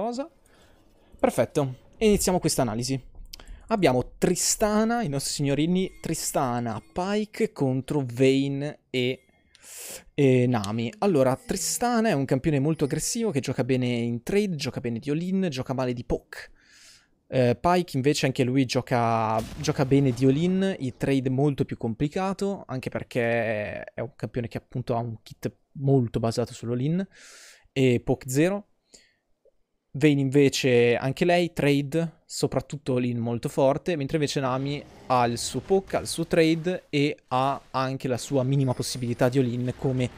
cosa. Perfetto, iniziamo questa analisi. Abbiamo Tristana, i nostri signorini, Tristana, Pike contro Vayne e, e Nami. Allora, Tristana è un campione molto aggressivo che gioca bene in trade, gioca bene di all-in, gioca male di poke. Uh, Pike invece anche lui gioca, gioca bene di all-in, il trade molto più complicato, anche perché è un campione che appunto ha un kit molto basato sull'all-in, e Poke 0. Vane invece, anche lei, trade, soprattutto lì molto forte, mentre invece Nami ha il suo poke, ha il suo trade e ha anche la sua minima possibilità di all come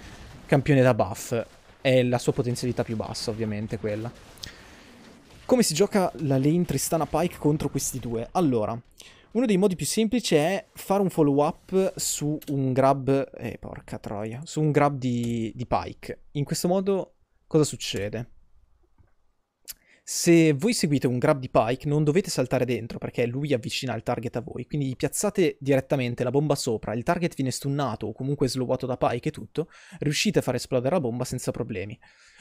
campione da buff. È la sua potenzialità più bassa, ovviamente, quella. Come si gioca la lane Tristana Pike contro questi due? Allora, uno dei modi più semplici è fare un follow up su un grab... Eh, porca troia. Su un grab di, di Pike. In questo modo cosa succede? Se voi seguite un grab di Pike non dovete saltare dentro perché lui avvicina il target a voi, quindi piazzate direttamente la bomba sopra, il target viene stunnato o comunque slowato da Pike e tutto, riuscite a far esplodere la bomba senza problemi.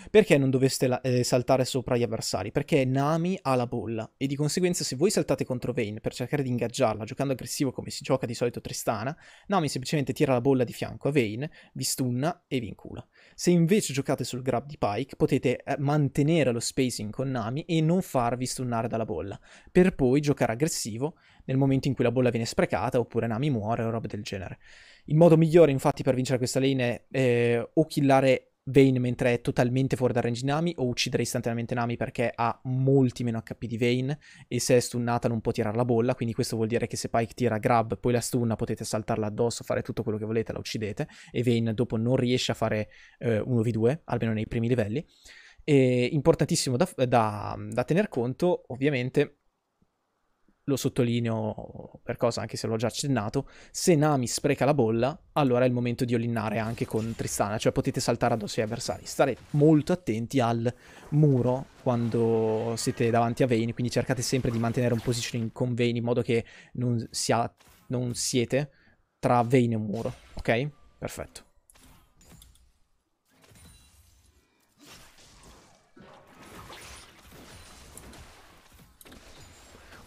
Perché non doveste la- eh, saltare sopra gli avversari? Perché Nami ha la bolla e di conseguenza se voi saltate contro Vayne per cercare di ingaggiarla giocando aggressivo come si gioca di solito Tristana, Nami semplicemente tira la bolla di fianco a Vayne, vi stunna e vi incula. Se invece giocate sul grab di Pike potete eh, mantenere lo spacing con Nami e non farvi stunnare dalla bolla, per poi giocare aggressivo nel momento in cui la bolla viene sprecata oppure Nami muore o roba del genere. Il modo migliore infatti per vincere questa lane è eh, o killare Vayne mentre è totalmente fuori dal range di Nami o uccidere istantaneamente Nami perché ha molti meno HP di Vayne e se è stunnata non può tirare la bolla, quindi questo vuol dire che se Pike tira grab poi la stunna potete saltarla addosso, fare tutto quello che volete, la uccidete e Vayne dopo non riesce a fare eh, 1v2, almeno nei primi livelli. E importantissimo da, da, da tener conto ovviamente lo sottolineo per cosa, anche se l'ho già accennato, se Nami spreca la bolla, allora è il momento di ollinnare anche con Tristana, cioè potete saltare addosso ai avversari. Stare molto attenti al muro quando siete davanti a Vayne, quindi cercate sempre di mantenere un positioning con Vayne in modo che non, sia, non siete tra Vayne e un muro, ok? Perfetto.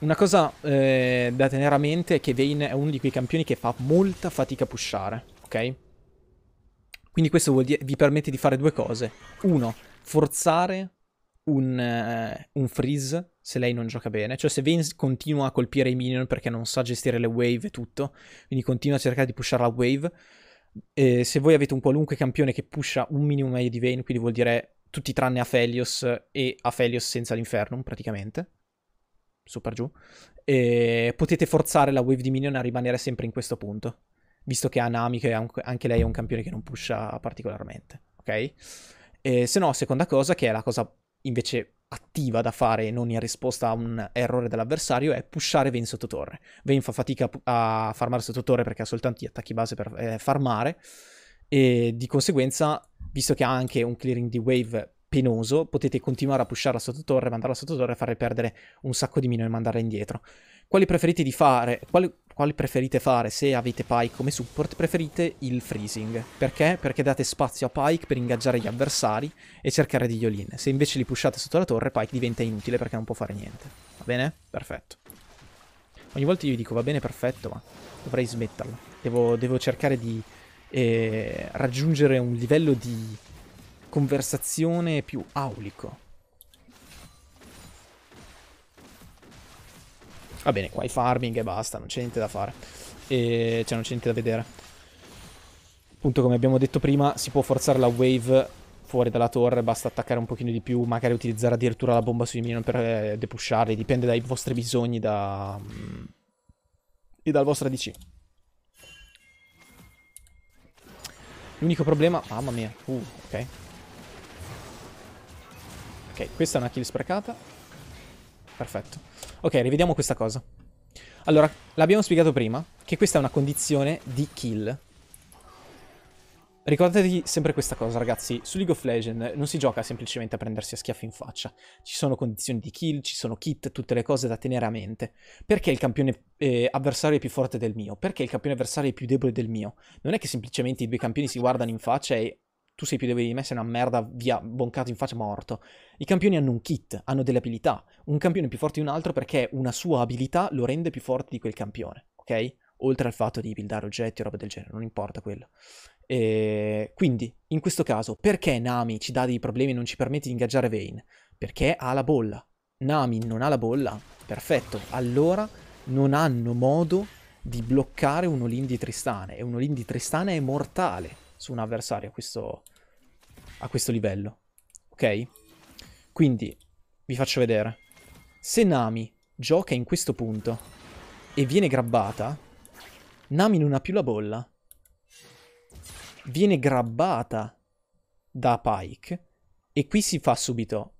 Una cosa eh, da tenere a mente è che Vayne è uno di quei campioni che fa molta fatica a pushare, ok? Quindi questo vi permette di fare due cose. Uno, forzare un, eh, un, freeze se lei non gioca bene. Cioè se Vayne continua a colpire i minion perché non sa gestire le wave e tutto, quindi continua a cercare di pushare la wave. Eh, se voi avete un qualunque campione che pusha un minimo meglio di Vayne, quindi vuol dire tutti tranne Aphelios e Aphelios senza l'Infernum praticamente, super giù, e potete forzare la Wave di minion a rimanere sempre in questo punto, visto che ha Nami, che anche lei è un campione che non pusha particolarmente, ok? E se no, seconda cosa, che è la cosa invece attiva da fare non in risposta a un errore dell'avversario è pushare Vayne sotto torre. Vayne fa fatica a farmare sotto torre perché ha soltanto gli attacchi base per eh, farmare e di conseguenza, visto che ha anche un clearing di wave penoso, potete continuare a pusharla la sottotorre, mandarla sottotorre, farle perdere un sacco di mino e mandarla indietro. Quali preferite fare? Quali, quali preferite fare se avete Pike come support? Preferite il freezing. Perché? Perché date spazio a Pike per ingaggiare gli avversari e cercare di all-in. Se invece li pushate sotto la torre, Pike diventa inutile perché non può fare niente. Va bene? Perfetto. Ogni volta io vi dico va bene, perfetto, ma dovrei smetterla. Devo, devo cercare di eh, raggiungere un livello di conversazione più aulico. Va bene, qua i farming e basta, non c'è niente da fare. E... Cioè, non c'è niente da vedere. Appunto, come abbiamo detto prima, si può forzare la wave fuori dalla torre, basta attaccare un pochino di più, magari utilizzare addirittura la bomba sui minion per eh, depusciarli, dipende dai vostri bisogni da... Mm, e dal vostro ADC. L'unico problema... Mamma mia, uh, ok. Ok, questa è una kill sprecata. Perfetto. Ok, rivediamo questa cosa. Allora, l'abbiamo spiegato prima, che questa è una condizione di kill. Ricordatevi sempre questa cosa, ragazzi. Su League of Legends non si gioca semplicemente a prendersi a schiaffi in faccia. Ci sono condizioni di kill, ci sono kit, tutte le cose da tenere a mente. Perché il campione eh, avversario è più forte del mio? Perché il campione avversario è più debole del mio? Non è che semplicemente i due campioni si guardano in faccia e tu sei più debole di me, sei una merda, via, boncato in faccia, morto. I campioni hanno un kit, hanno delle abilità. Un campione è più forte di un altro perché una sua abilità lo rende più forte di quel campione, ok? Oltre al fatto di buildare oggetti o roba del genere, non importa quello. E quindi, in questo caso, perché Nami ci dà dei problemi e non ci permette di ingaggiare Vayne? Perché ha la bolla. Nami non ha la bolla, perfetto. Allora non hanno modo di bloccare un Olin di Tristane. E un Olin di Tristane è mortale su un avversario. Questo a questo livello. Ok? Quindi, vi faccio vedere. Se Nami gioca in questo punto e viene grabbata, Nami non ha più la bolla. Viene grabbata da Pike e qui si fa subito...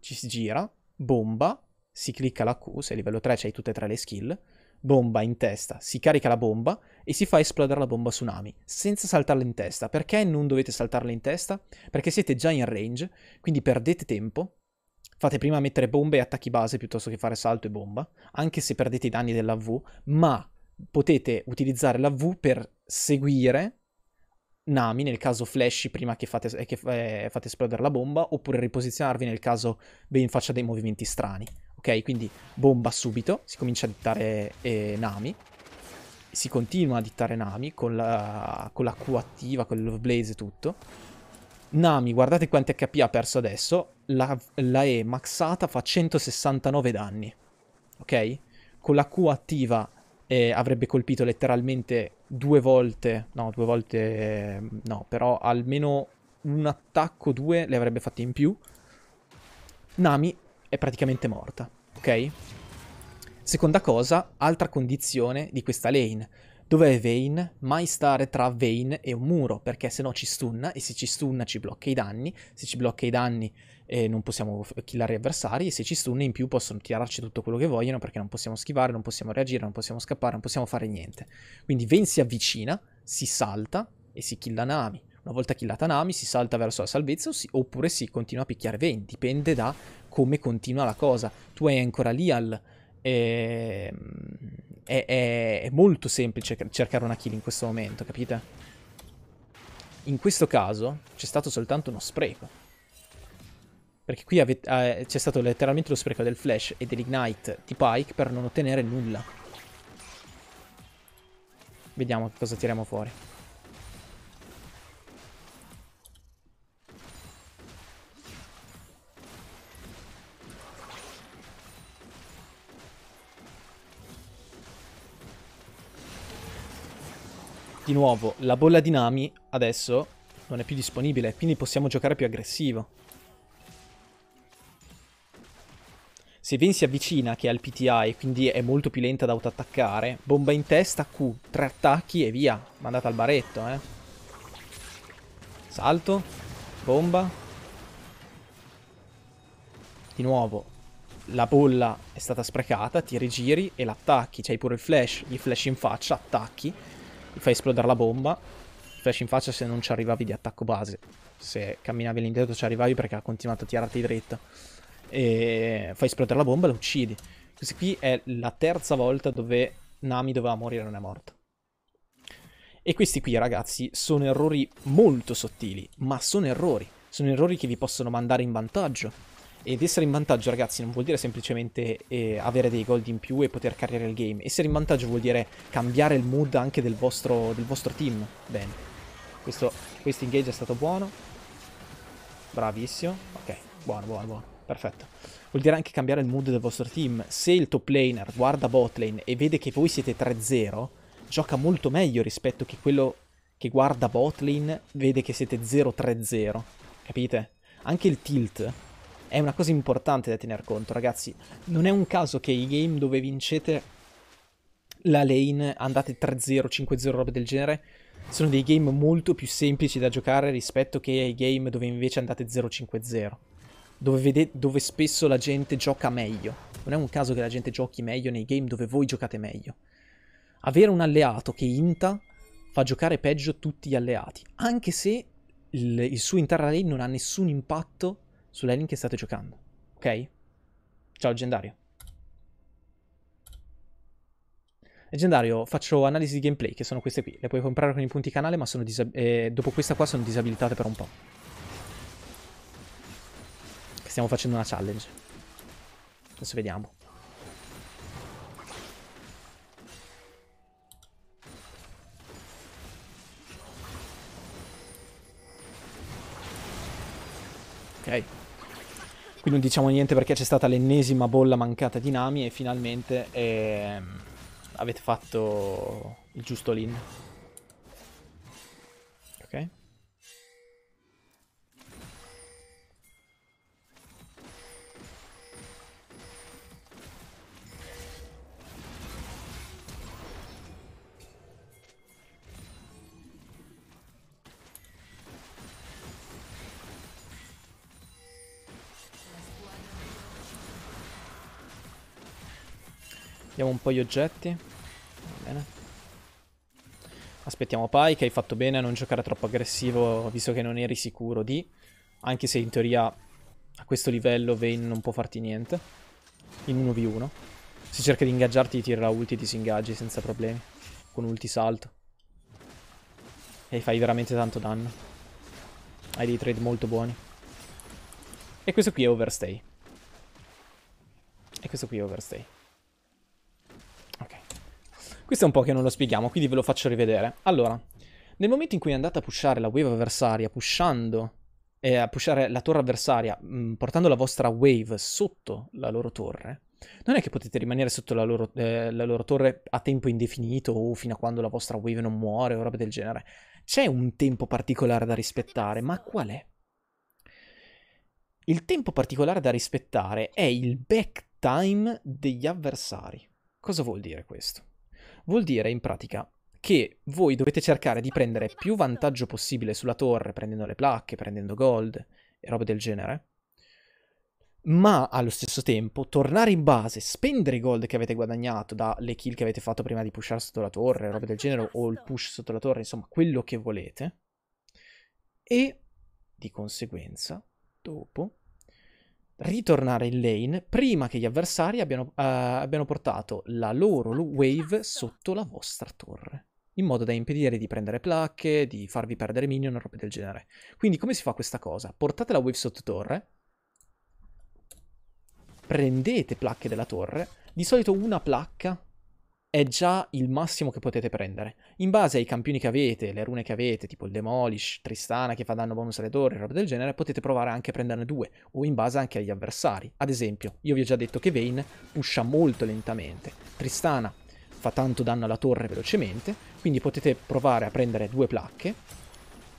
Ci si gira, bomba, si clicca la Q, se a livello 3 c'hai tutte e tre le skill, bomba in testa, si carica la bomba e si fa esplodere la bomba tsunami, senza saltarla in testa. Perché non dovete saltarla in testa? Perché siete già in range, quindi perdete tempo. Fate prima mettere bombe e attacchi base piuttosto che fare salto e bomba, anche se perdete i danni della V, ma potete utilizzare la V per seguire Nami nel caso flash prima che fate, eh, che, eh, fate esplodere la bomba, oppure riposizionarvi nel caso Ben faccia dei movimenti strani. Ok, quindi bomba subito, si comincia a dittare eh, Nami, si continua a dittare Nami con la, con la Q attiva, con il Love Blaze e tutto. Nami, guardate quanti HP ha perso adesso, la, la E maxata fa 169 danni, ok? Con la Q attiva eh, avrebbe colpito letteralmente due volte, no, due volte, eh, no, però almeno un attacco, due, le avrebbe fatte in più. Nami è praticamente morta, ok? Seconda cosa, altra condizione di questa lane. Dove è Vayne? Mai stare tra Vayne e un muro, perché se no ci stunna, e se ci stunna ci blocca i danni, se ci blocca i danni eh, non possiamo killare gli avversari, e se ci stunna in più possono tirarci tutto quello che vogliono, perché non possiamo schivare, non possiamo reagire, non possiamo scappare, non possiamo fare niente. Quindi Vayne si avvicina, si salta e si killa Nami. Una volta killata Nami si salta verso la salvezza, oppure si continua a picchiare Vayne, dipende da come continua la cosa. Tu hai ancora Lial. E... Ehm, è, è, è, molto semplice cercare una kill in questo momento, capite? In questo caso c'è stato soltanto uno spreco. Perché qui ah, eh, c'è stato letteralmente lo spreco del flash e dell'ignite di Pike per non ottenere nulla. Vediamo cosa tiriamo fuori. Di nuovo, la bolla di Nami adesso non è più disponibile, quindi possiamo giocare più aggressivo. Se Vayne si avvicina, che ha il PTI, quindi è molto più lenta da autoattaccare, bomba in testa, Q, tre attacchi e via. Mandata al baretto, eh. Salto, bomba. Di nuovo, la bolla è stata sprecata, ti rigiri e l'attacchi. C'hai pure il flash, gli flash in faccia, attacchi gli fai esplodere la bomba, flash in faccia se non ci arrivavi di attacco base. Se camminavi all'indietro ci arrivavi perché ha continuato a tirarti dritta. E fai esplodere la bomba e la uccidi. Questa qui è la terza volta dove Nami doveva morire e non è morta. E questi qui, ragazzi, sono errori molto sottili, ma sono errori. Sono errori che vi possono mandare in vantaggio. Ed essere in vantaggio, ragazzi, non vuol dire semplicemente eh, avere dei gold in più e poter carriere il game. Essere in vantaggio vuol dire cambiare il mood anche del vostro, del vostro team. Bene. Questo, questo engage è stato buono. Bravissimo. Ok, buono, buono, buono. Perfetto. Vuol dire anche cambiare il mood del vostro team. Se il top laner guarda bot lane e vede che voi siete 3-0, gioca molto meglio rispetto che quello che guarda bot lane vede che siete 0-3-0. Capite? Anche il tilt è una cosa importante da tener conto, ragazzi. Non è un caso che i game dove vincete la lane, andate 3-0, 5-0, roba del genere, sono dei game molto più semplici da giocare rispetto che ai game dove invece andate 0-5-0. Dove, dove, spesso la gente gioca meglio. Non è un caso che la gente giochi meglio nei game dove voi giocate meglio. Avere un alleato che inta fa giocare peggio tutti gli alleati, anche se il, il suo intera lane non ha nessun impatto sull'alien che state giocando, ok? Ciao leggendario. Leggendario, eh, faccio analisi di gameplay, che sono queste qui. Le puoi comprare con i punti canale, ma sono disab- eh, dopo questa qua sono disabilitate per un po'. Stiamo facendo una challenge. Adesso vediamo. Ok. Qui non diciamo niente perché c'è stata l'ennesima bolla mancata di Nami e finalmente ehm, avete fatto il giusto lean. Diamo un po' gli oggetti. Bene. Aspettiamo Pike, hai fatto bene a non giocare troppo aggressivo, visto che non eri sicuro di... Anche se in teoria a questo livello Vayne non può farti niente. In 1v1. Se cerca di ingaggiarti ti tirerà ulti e disingaggi senza problemi. Con ulti salto. E fai veramente tanto danno. Hai dei trade molto buoni. E questo qui è overstay. E questo qui è overstay. Questo è un po' che non lo spieghiamo, quindi ve lo faccio rivedere. Allora, nel momento in cui andate a pushare la wave avversaria, pushando eh, a pushare la torre avversaria, mh, mm, portando la vostra wave sotto la loro torre, non è che potete rimanere sotto la loro, eh, la loro torre a tempo indefinito o fino a quando la vostra wave non muore o roba del genere. C'è un tempo particolare da rispettare, ma qual è? Il tempo particolare da rispettare è il back time degli avversari. Cosa vuol dire questo? Vuol dire, in pratica, che voi dovete cercare di prendere più vantaggio possibile sulla torre, prendendo le placche, prendendo gold e robe del genere, ma allo stesso tempo tornare in base, spendere i gold che avete guadagnato dalle kill che avete fatto prima di pushare sotto la torre, robe del genere, o il push sotto la torre, insomma, quello che volete, e di conseguenza, dopo, ritornare in lane prima che gli avversari abbiano, uh, abbiano portato la loro wave sotto la vostra torre in modo da impedire di prendere placche, di farvi perdere minion, roba del genere. Quindi come si fa questa cosa? Portate la wave sotto torre, prendete placche della torre, di solito una placca è già il massimo che potete prendere. In base ai campioni che avete, le rune che avete, tipo il Demolish, Tristana che fa danno bonus alle torri, roba del genere, potete provare anche a prenderne due, o in base anche agli avversari. Ad esempio, io vi ho già detto che Vayne pusha molto lentamente, Tristana fa tanto danno alla torre velocemente, quindi potete provare a prendere due placche.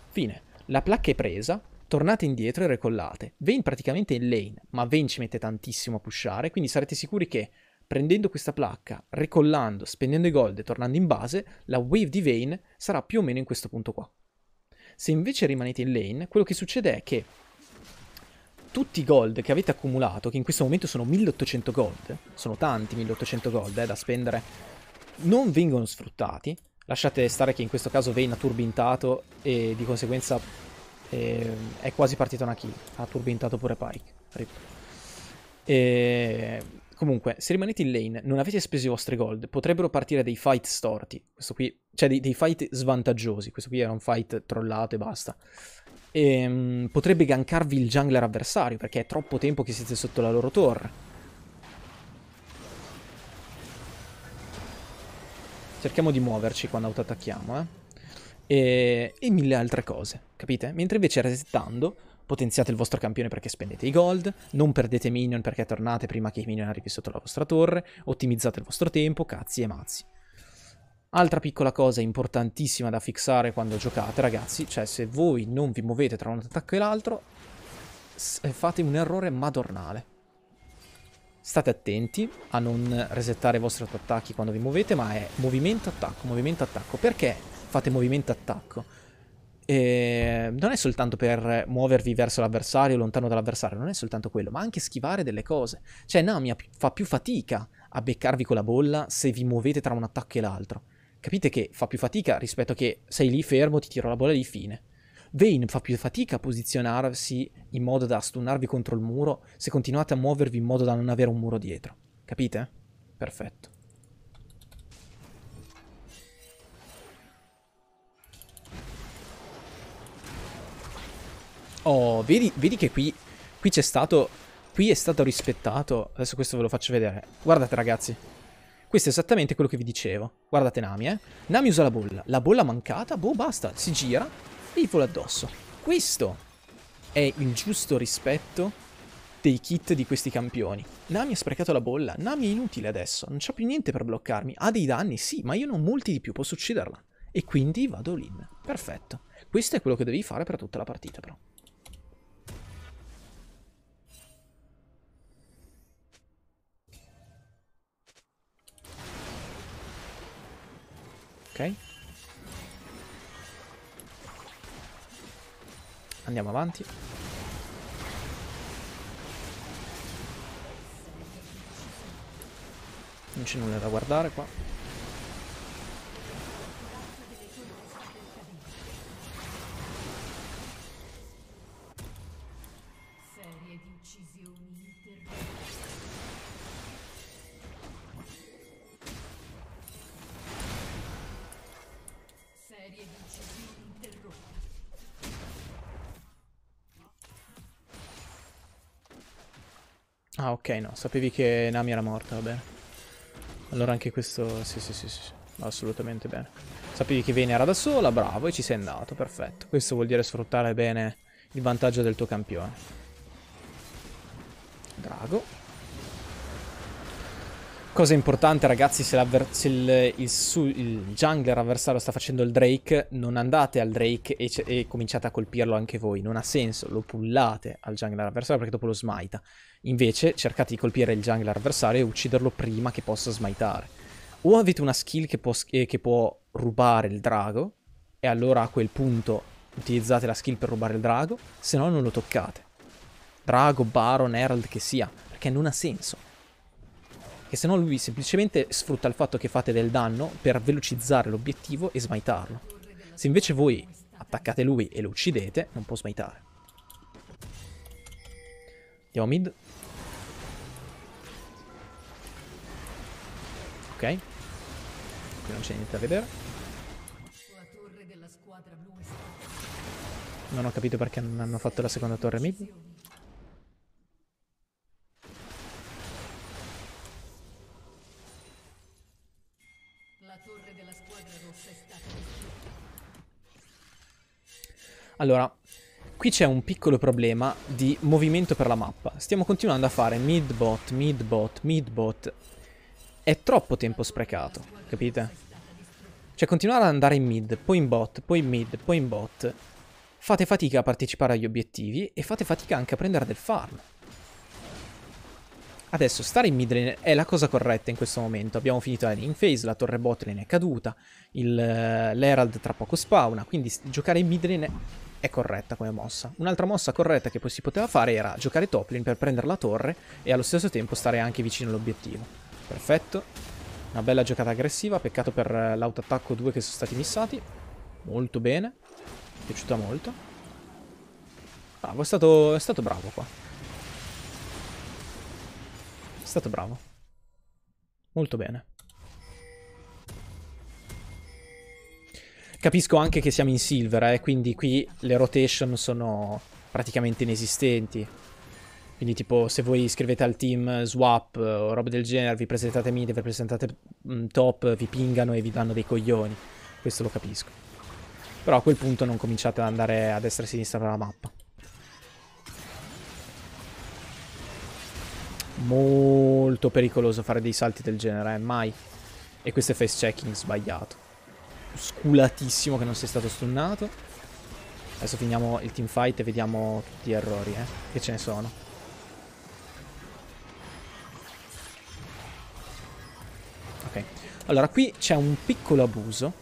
Fine. La placca è presa, tornate indietro e recollate. Vayne praticamente è in lane, ma Vayne ci mette tantissimo a pushare, quindi sarete sicuri che prendendo questa placca, ricollando, spendendo i gold e tornando in base, la wave di Vayne sarà più o meno in questo punto qua. Se invece rimanete in lane, quello che succede è che tutti i gold che avete accumulato, che in questo momento sono 1800 gold, sono tanti 1800 gold eh, da spendere, non vengono sfruttati. Lasciate stare che in questo caso Vayne ha turbintato e di conseguenza eh, è quasi partita una kill. Ha turbintato pure Pike. E Comunque, se rimanete in lane, non avete speso i vostri gold, potrebbero partire dei fight storti. Questo qui, cioè dei, dei fight svantaggiosi. Questo qui era un fight trollato e basta. E, um, potrebbe gankarvi il jungler avversario, perché è troppo tempo che siete sotto la loro torre. Cerchiamo di muoverci quando autoattacchiamo, eh. E, e mille altre cose, capite? Mentre invece resettando potenziate il vostro campione perché spendete i gold, non perdete minion perché tornate prima che i minion arrivi sotto la vostra torre, ottimizzate il vostro tempo, cazzi e mazzi. Altra piccola cosa importantissima da fissare quando giocate, ragazzi, cioè se voi non vi muovete tra un attacco e l'altro, eh, fate un errore madornale. State attenti a non resettare i vostri attacchi quando vi muovete, ma è movimento-attacco, movimento-attacco. Perché fate movimento-attacco? eh, non è soltanto per muovervi verso l'avversario, lontano dall'avversario, non è soltanto quello, ma anche schivare delle cose. Cioè Nami fa più fatica a beccarvi con la bolla se vi muovete tra un attacco e l'altro. Capite che fa più fatica rispetto che sei lì fermo, ti tiro la bolla di fine. Vane fa più fatica a posizionarsi in modo da stunnarvi contro il muro se continuate a muovervi in modo da non avere un muro dietro. Capite? Perfetto. Oh, vedi, vedi che qui, qui c'è stato... Qui è stato rispettato... Adesso questo ve lo faccio vedere. Guardate, ragazzi. Questo è esattamente quello che vi dicevo. Guardate Nami, eh. Nami usa la bolla. La bolla mancata, boh, basta. Si gira e gli vola addosso. Questo è il giusto rispetto dei kit di questi campioni. Nami ha sprecato la bolla, Nami è inutile adesso, non c'ha più niente per bloccarmi, ha dei danni, sì, ma io non ho molti di più, posso ucciderla. E quindi vado all'in. Perfetto. Questo è quello che devi fare per tutta la partita, però. Andiamo avanti. Non c'è nulla da guardare qua. Ah, ok, no. Sapevi che Nami era morta, va bene. Allora anche questo... Sì, sì, sì, sì. Assolutamente bene. Sapevi che Vene era da sola, bravo, e ci sei andato, perfetto. Questo vuol dire sfruttare bene il vantaggio del tuo campione. Drago. Cosa importante ragazzi, se, se il, il, su, il, jungler avversario sta facendo il Drake, non andate al Drake e, e, cominciate a colpirlo anche voi, non ha senso, lo pullate al jungler avversario perché dopo lo smita. Invece cercate di colpire il jungler avversario e ucciderlo prima che possa smitare. O avete una skill che può, eh, che può rubare il drago, e allora a quel punto utilizzate la skill per rubare il drago, se no non lo toccate. Drago, Baron, Herald che sia, perché non ha senso. Che se no lui semplicemente sfrutta il fatto che fate del danno per velocizzare l'obiettivo e smitarlo. Se invece voi attaccate lui e lo uccidete, non può smitare. Andiamo mid. Ok. Qui non c'è niente da vedere. Non ho capito perché non hanno fatto la seconda torre mid. Allora, qui c'è un piccolo problema di movimento per la mappa. Stiamo continuando a fare mid-bot, mid-bot, mid-bot. È troppo tempo sprecato, capite? Cioè, continuare ad andare in mid, poi in bot, poi in mid, poi in bot. Fate fatica a partecipare agli obiettivi e fate fatica anche a prendere del farm. Adesso, stare in mid lane è la cosa corretta in questo momento. Abbiamo finito la in phase, la torre bot lane è caduta, eh, l'Herald tra poco spawna, quindi giocare in mid lane è è corretta come mossa. Un'altra mossa corretta che poi si poteva fare era giocare Toplin per prendere la torre e allo stesso tempo stare anche vicino all'obiettivo. Perfetto. Una bella giocata aggressiva, peccato per eh, l'autoattacco 2 che sono stati missati. Molto bene. Mi è piaciuta molto. Bravo, è stato, è stato bravo qua. È stato bravo. Molto bene. Capisco anche che siamo in silver, eh, quindi qui le rotation sono praticamente inesistenti. Quindi tipo se voi scrivete al team eh, swap eh, o roba del genere, vi presentate mid, vi presentate mm, top, vi pingano e vi danno dei coglioni. Questo lo capisco. Però a quel punto non cominciate ad andare a destra e a sinistra per mappa. Molto pericoloso fare dei salti del genere, eh? mai. E questo è face checking sbagliato sculatissimo che non sei stato stunnato. Adesso finiamo il teamfight e vediamo tutti gli errori, eh, che ce ne sono. Ok, allora qui c'è un piccolo abuso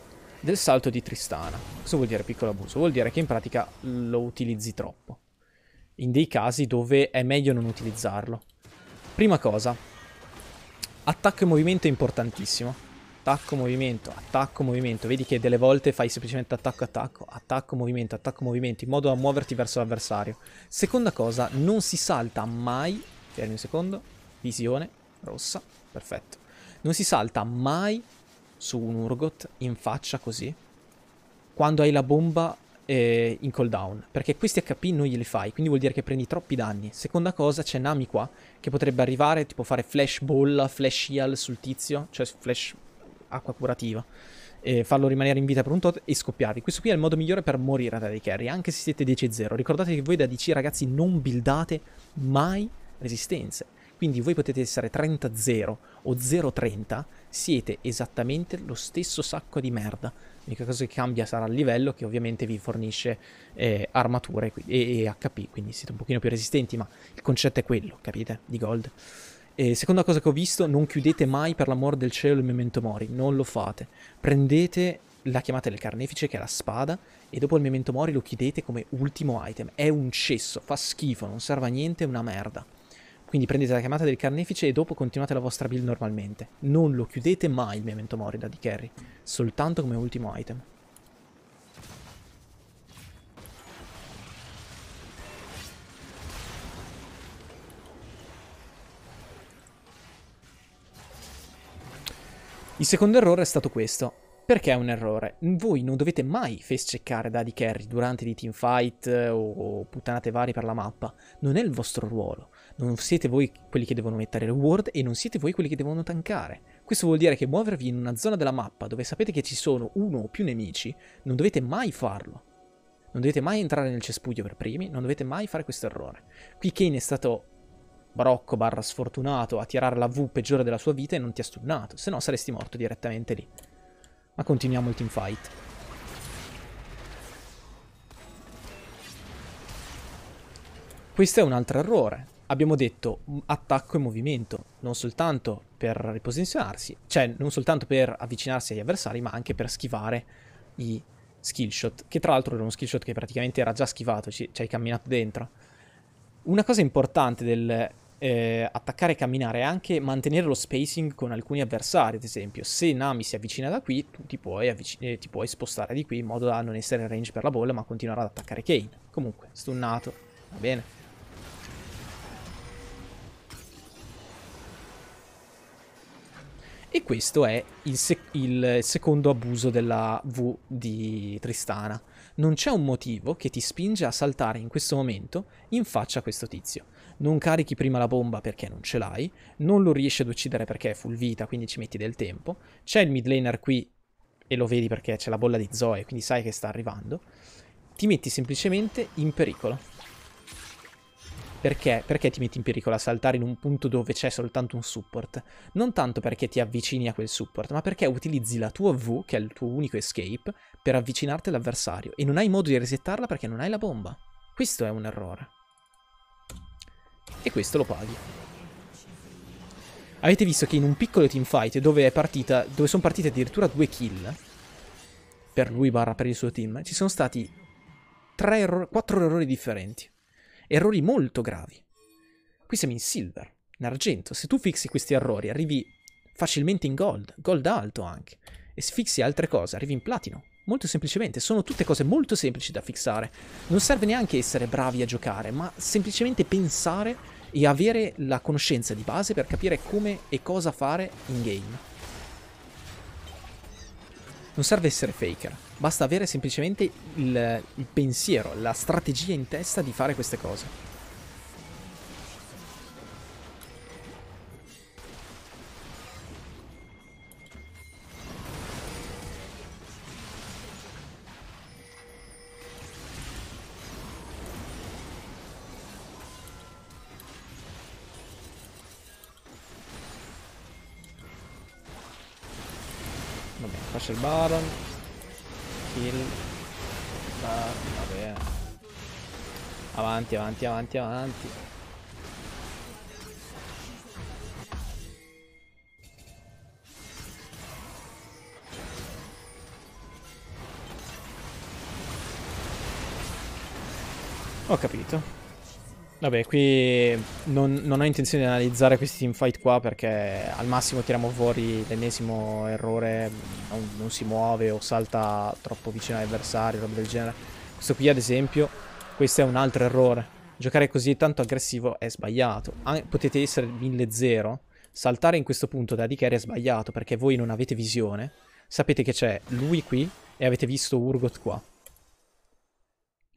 del salto di Tristana. Cosa vuol dire piccolo abuso? Vuol dire che in pratica lo utilizzi troppo. In dei casi dove è meglio non utilizzarlo. Prima cosa, attacco e movimento è importantissimo attacco, movimento, attacco, movimento. Vedi che delle volte fai semplicemente attacco, attacco, attacco, movimento, attacco, movimento, in modo da muoverti verso l'avversario. Seconda cosa, non si salta mai, fermi un secondo, visione, rossa, perfetto. Non si salta mai su un Urgot in faccia così, quando hai la bomba eh, in cooldown, perché questi HP non glieli fai, quindi vuol dire che prendi troppi danni. Seconda cosa, c'è Nami qua, che potrebbe arrivare, tipo fare flash ball, flash heal sul tizio, cioè flash acqua curativa. E farlo rimanere in vita per un tot e scoppiarvi. Questo qui è il modo migliore per morire da dei Carry, anche se siete 10-0. Ricordate che voi da DC ragazzi non buildate mai resistenze. Quindi voi potete essere 30-0 o 0-30, siete esattamente lo stesso sacco di merda. L'unica cosa che cambia sarà il livello che ovviamente vi fornisce eh, armature e, e, HP, quindi siete un pochino più resistenti, ma il concetto è quello, capite? Di gold. E seconda cosa che ho visto, non chiudete mai per l'amor del cielo il memento mori, non lo fate. Prendete la chiamata del carnefice che è la spada e dopo il memento mori lo chiudete come ultimo item. È un cesso, fa schifo, non serve a niente, è una merda. Quindi prendete la chiamata del carnefice e dopo continuate la vostra build normalmente. Non lo chiudete mai il memento mori da di carry soltanto come ultimo item. Il secondo errore è stato questo. Perché è un errore? Voi non dovete mai face checkare Daddy Carry durante dei teamfight eh, o puttanate varie per la mappa. Non è il vostro ruolo. Non siete voi quelli che devono mettere le ward e non siete voi quelli che devono tankare. Questo vuol dire che muovervi in una zona della mappa dove sapete che ci sono uno o più nemici, non dovete mai farlo. Non dovete mai entrare nel cespuglio per primi, non dovete mai fare questo errore. Qui Kane è stato barocco barra sfortunato a tirare la V peggiore della sua vita e non ti ha stunnato, se no saresti morto direttamente lì. Ma continuiamo il teamfight. Questo è un altro errore. Abbiamo detto mm, attacco e movimento, non soltanto per riposizionarsi, cioè non soltanto per avvicinarsi agli avversari, ma anche per schivare i skill shot, che tra l'altro era uno skill shot che praticamente era già schivato, ci, ci hai camminato dentro. Una cosa importante del eh, attaccare e camminare e anche mantenere lo spacing con alcuni avversari, ad esempio. Se Nami si avvicina da qui, tu ti puoi, eh, ti puoi spostare di qui in modo da non essere in range per la bolla, ma continuare ad attaccare Kane. Comunque, stunnato, va bene. E questo è il, sec il secondo abuso della V di Tristana non c'è un motivo che ti spinge a saltare in questo momento in faccia a questo tizio. Non carichi prima la bomba perché non ce l'hai, non lo riesci ad uccidere perché è full vita, quindi ci metti del tempo. C'è il mid laner qui e lo vedi perché c'è la bolla di Zoe, quindi sai che sta arrivando. Ti metti semplicemente in pericolo. Perché? Perché ti metti in pericolo a saltare in un punto dove c'è soltanto un support? Non tanto perché ti avvicini a quel support, ma perché utilizzi la tua V, che è il tuo unico escape, per avvicinarti all'avversario e non hai modo di resettarla perché non hai la bomba. Questo è un errore. E questo lo paghi. Avete visto che in un piccolo teamfight dove, partita, dove sono partite addirittura due kill, per lui barra per il suo team, ci sono stati erro quattro errori differenti. Errori molto gravi. Qui siamo in silver, in argento. Se tu fixi questi errori arrivi facilmente in gold, gold alto anche e sfissi altre cose, arrivi in platino. Molto semplicemente, sono tutte cose molto semplici da fixare. Non serve neanche essere bravi a giocare, ma semplicemente pensare e avere la conoscenza di base per capire come e cosa fare in game. Non serve essere faker, basta avere semplicemente il, il pensiero, la strategia in testa di fare queste cose. Baron Kill Baran Vabbè Avanti avanti avanti avanti Ho capito Vabbè, qui non, non, ho intenzione di analizzare questi teamfight qua perché al massimo tiriamo fuori l'ennesimo errore, non, non, si muove o salta troppo vicino all'avversario, roba del genere. Questo qui ad esempio, questo è un altro errore. Giocare così tanto aggressivo è sbagliato. An ah, potete essere 1000-0, saltare in questo punto da Dicheri è sbagliato perché voi non avete visione. Sapete che c'è lui qui e avete visto Urgot qua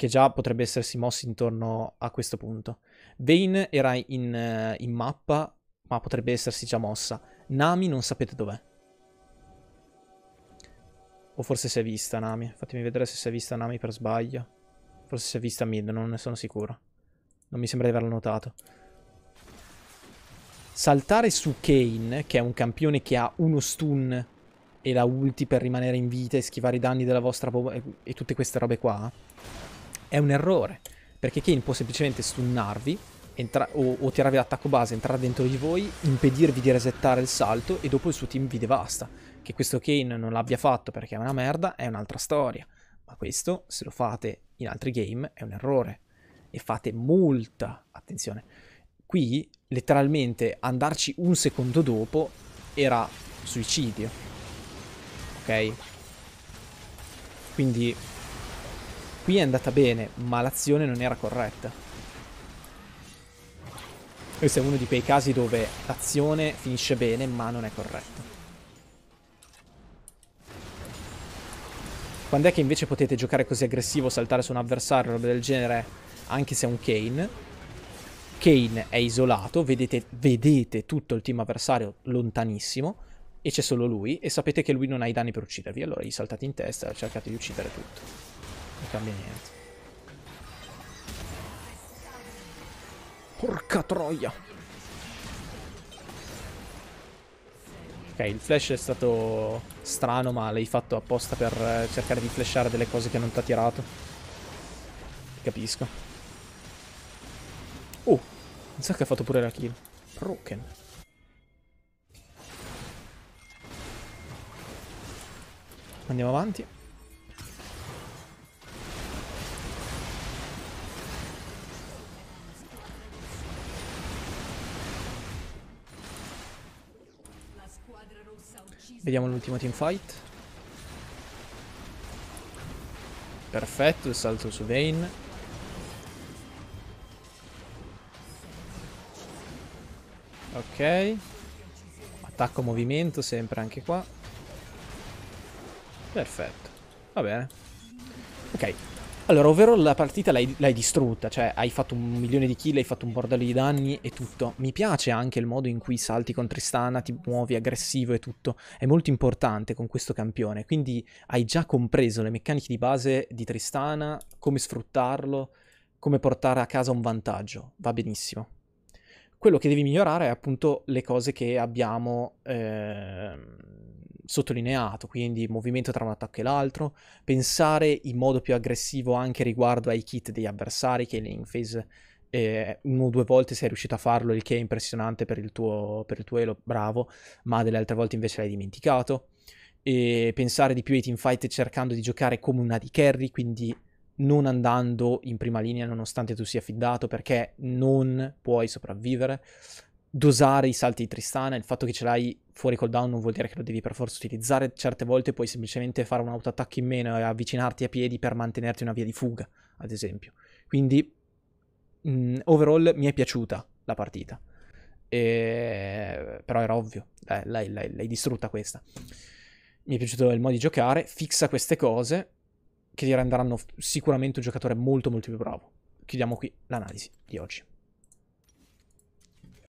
che già potrebbe essersi mossi intorno a questo punto. Vayne era in, eh, in mappa, ma potrebbe essersi già mossa. Nami non sapete dov'è. O forse si è vista Nami. Fatemi vedere se si è vista Nami per sbaglio. Forse si è vista Mid, non ne sono sicuro. Non mi sembra di averlo notato. Saltare su Kane, che è un campione che ha uno stun e la ulti per rimanere in vita e schivare i danni della vostra... e tutte queste robe qua è un errore. Perché Kane può semplicemente stunnarvi entra- o, o tirarvi l'attacco base, entrare dentro di voi, impedirvi di resettare il salto e dopo il suo team vi devasta. Che questo Kane non l'abbia fatto perché è una merda è un'altra storia. Ma questo, se lo fate in altri game, è un errore. E fate molta attenzione. Qui, letteralmente, andarci un secondo dopo era suicidio. Ok? Quindi Qui è andata bene, ma l'azione non era corretta. Questo è uno di quei casi dove l'azione finisce bene, ma non è corretta. Quando è che invece potete giocare così aggressivo, saltare su un avversario, roba del genere, anche se è un Kane? Kane è isolato, vedete, vedete tutto il team avversario lontanissimo, e c'è solo lui, e sapete che lui non ha i danni per uccidervi, allora gli saltate in testa e cercate di uccidere tutto. Non cambia niente. Porca troia! Ok, il flash è stato strano, ma l'hai fatto apposta per eh, cercare di flashare delle cose che non ti ha tirato. Capisco. Oh, mi sa che ha fatto pure la kill. Broken. Andiamo avanti. Vediamo l'ultimo teamfight. Perfetto, il salto su Vayne. Ok. Attacco movimento sempre anche qua. Perfetto. Va bene. Ok. Allora, ovvero la partita l'hai, l'hai distrutta, cioè hai fatto un milione di kill, hai fatto un bordello di danni e tutto. Mi piace anche il modo in cui salti con Tristana, ti muovi aggressivo e tutto. È molto importante con questo campione, quindi hai già compreso le meccaniche di base di Tristana, come sfruttarlo, come portare a casa un vantaggio. Va benissimo. Quello che devi migliorare è appunto le cose che abbiamo... Eh sottolineato, quindi movimento tra un attacco e l'altro, pensare in modo più aggressivo anche riguardo ai kit degli avversari che in phase eh, uno o due volte sei riuscito a farlo, il che è impressionante per il tuo, per il tuo elo, bravo, ma delle altre volte invece l'hai dimenticato. E pensare di più ai teamfight cercando di giocare come una di carry, quindi non andando in prima linea nonostante tu sia fidato perché non puoi sopravvivere dosare i salti di Tristana, il fatto che ce l'hai fuori cooldown non vuol dire che lo devi per forza utilizzare, certe volte puoi semplicemente fare un autoattacco in meno e avvicinarti a piedi per mantenerti una via di fuga, ad esempio. Quindi, mh, mm, overall, mi è piaciuta la partita. E... Però era ovvio, eh, l'hai, l'hai, l'hai distrutta questa. Mi è piaciuto il modo di giocare, fissa queste cose che ti renderanno sicuramente un giocatore molto molto più bravo. Chiudiamo qui l'analisi di oggi.